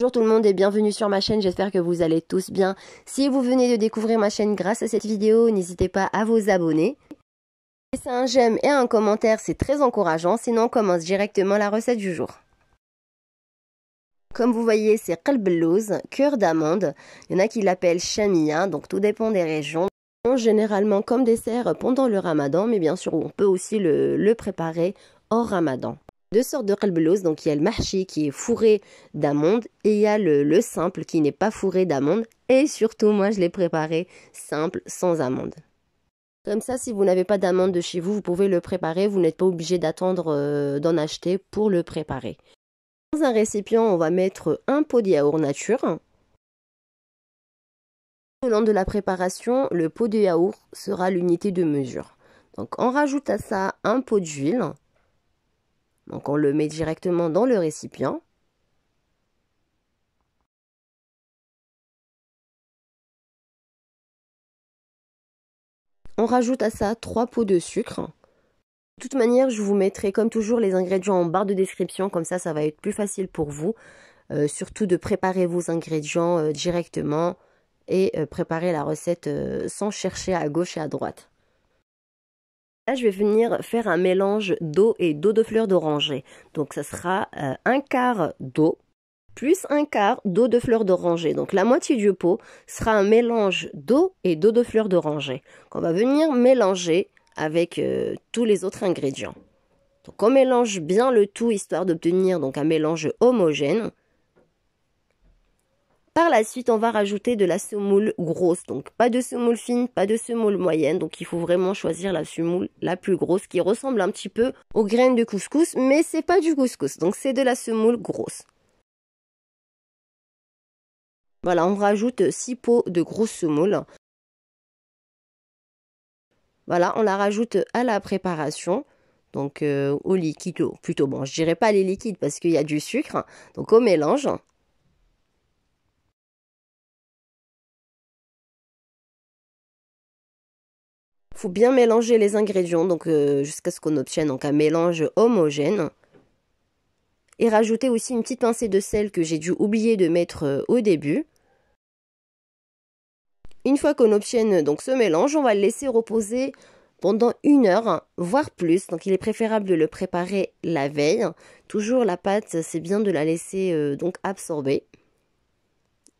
Bonjour tout le monde et bienvenue sur ma chaîne, j'espère que vous allez tous bien. Si vous venez de découvrir ma chaîne grâce à cette vidéo, n'hésitez pas à vous abonner. Laissez un j'aime et un commentaire, c'est très encourageant, sinon on commence directement la recette du jour. Comme vous voyez, c'est qalbellouz, cœur d'amande. Il y en a qui l'appellent chamilla, donc tout dépend des régions. On Généralement comme dessert pendant le ramadan, mais bien sûr on peut aussi le, le préparer hors ramadan deux sortes de qalblos, donc il y a le marché qui est fourré d'amandes et il y a le, simple qui n'est pas fourré d'amandes et surtout moi je l'ai préparé simple sans amandes. Comme ça, si vous n'avez pas d'amande de chez vous, vous pouvez le préparer, vous n'êtes pas obligé d'attendre euh, d'en acheter pour le préparer. Dans un récipient, on va mettre un pot de yaourt nature. Au long de la préparation, le pot de yaourt sera l'unité de mesure. Donc on rajoute à ça un pot d'huile, donc on le met directement dans le récipient. On rajoute à ça 3 pots de sucre. De toute manière, je vous mettrai comme toujours les ingrédients en barre de description, comme ça ça va être plus facile pour vous. Euh, surtout de préparer vos ingrédients euh, directement et euh, préparer la recette sans chercher à gauche et à droite. Là, je vais venir faire un mélange d'eau et d'eau de fleur d'oranger. Donc, ça sera euh, un quart d'eau plus un quart d'eau de fleur d'oranger. Donc, la moitié du pot sera un mélange d'eau et d'eau de fleur d'oranger qu'on va venir mélanger avec euh, tous les autres ingrédients. Donc, on mélange bien le tout histoire d'obtenir donc un mélange homogène. Par la suite, on va rajouter de la semoule grosse. Donc pas de semoule fine, pas de semoule moyenne. Donc il faut vraiment choisir la semoule la plus grosse qui ressemble un petit peu aux graines de couscous, mais c'est pas du couscous. Donc c'est de la semoule grosse. Voilà, on rajoute 6 pots de grosse semoule. Voilà, on la rajoute à la préparation. Donc euh, au liquide, plutôt bon, je dirais pas les liquides parce qu'il y a du sucre. Donc au mélange. faut bien mélanger les ingrédients, donc euh, jusqu'à ce qu'on obtienne un mélange homogène. Et rajouter aussi une petite pincée de sel que j'ai dû oublier de mettre euh, au début. Une fois qu'on obtienne donc ce mélange, on va le laisser reposer pendant une heure, voire plus. Donc il est préférable de le préparer la veille. Toujours la pâte, c'est bien de la laisser euh, donc absorber.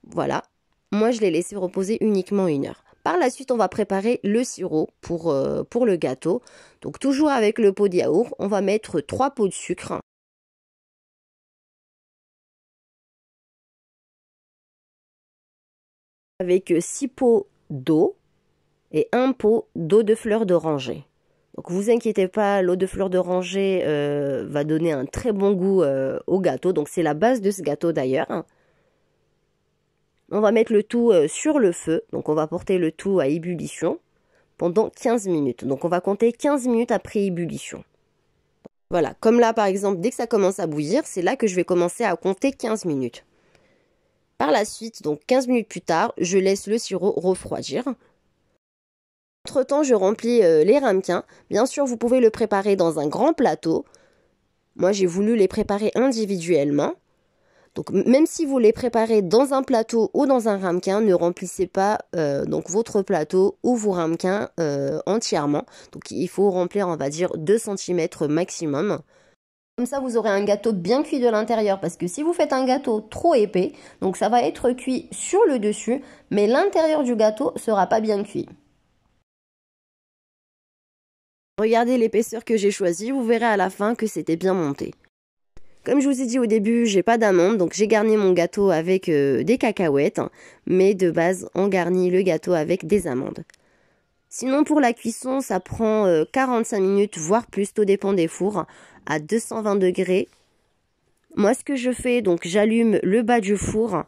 Voilà. Moi, je l'ai laissé reposer uniquement une heure. Par la suite, on va préparer le sirop pour, euh, pour le gâteau. Donc toujours avec le pot de yaourt, on va mettre 3 pots de sucre. Avec 6 pots d'eau et 1 pot d'eau de fleur d'oranger. Donc vous inquiétez pas, l'eau de fleur d'oranger euh, va donner un très bon goût euh, au gâteau. Donc c'est la base de ce gâteau d'ailleurs. On va mettre le tout euh, sur le feu, donc on va porter le tout à ébullition pendant 15 minutes. Donc on va compter 15 minutes après ébullition. Voilà, comme là par exemple, dès que ça commence à bouillir, c'est là que je vais commencer à compter 15 minutes. Par la suite, donc 15 minutes plus tard, je laisse le sirop refroidir. Entre-temps, je remplis euh, les ramequins. Bien sûr, vous pouvez le préparer dans un grand plateau. Moi, j'ai voulu les préparer individuellement. Donc même si vous les préparez dans un plateau ou dans un ramequin, ne remplissez pas euh, donc votre plateau ou vos ramequins euh, entièrement. Donc il faut remplir on va dire 2 cm maximum. Comme ça, vous aurez un gâteau bien cuit de l'intérieur parce que si vous faites un gâteau trop épais, donc ça va être cuit sur le dessus, mais l'intérieur du gâteau sera pas bien cuit. Regardez l'épaisseur que j'ai choisie, vous verrez à la fin que c'était bien monté. Comme je vous ai dit au début, j'ai pas d'amandes, donc j'ai garni mon gâteau avec euh, des cacahuètes, mais de base, on garnit le gâteau avec des amandes. Sinon, pour la cuisson, ça prend 45 euh, minutes, voire plus, tout dépend des fours, à 220 degrés. Moi, ce que je fais, donc j'allume le bas du four,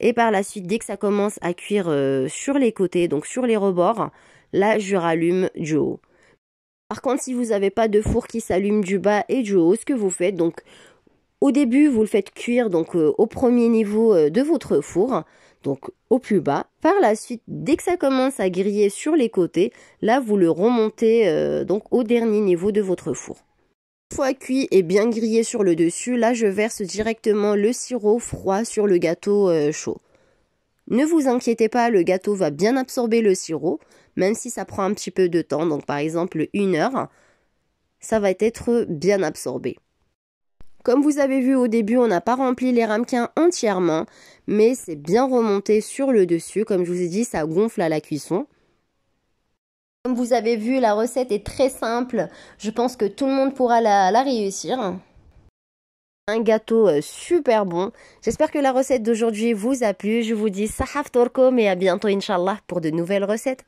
et par la suite, dès que ça commence à cuire euh, sur les côtés, donc sur les rebords, là, je rallume du haut. Par contre, si vous n'avez pas de four qui s'allume du bas et du haut, ce que vous faites, donc au début, vous le faites cuire donc euh, au premier niveau euh, de votre four, donc au plus bas. Par la suite, dès que ça commence à griller sur les côtés, là vous le remontez euh, donc au dernier niveau de votre four. Une fois cuit et bien grillé sur le dessus, là je verse directement le sirop froid sur le gâteau chaud. Ne vous inquiétez pas, le gâteau va bien absorber le sirop, même si ça prend un petit peu de temps, donc par exemple une heure, ça va être bien absorbé. Comme vous avez vu au début, on n'a pas rempli les ramequins entièrement, mais c'est bien remonté sur le dessus. Comme je vous ai dit, ça gonfle à la cuisson. Comme vous avez vu, la recette est très simple. Je pense que tout le monde pourra la, réussir. Un gâteau euh, super bon. J'espère que la recette d'aujourd'hui vous a plu. Je vous dis sahaf torkom et à bientôt inshallah pour de nouvelles recettes.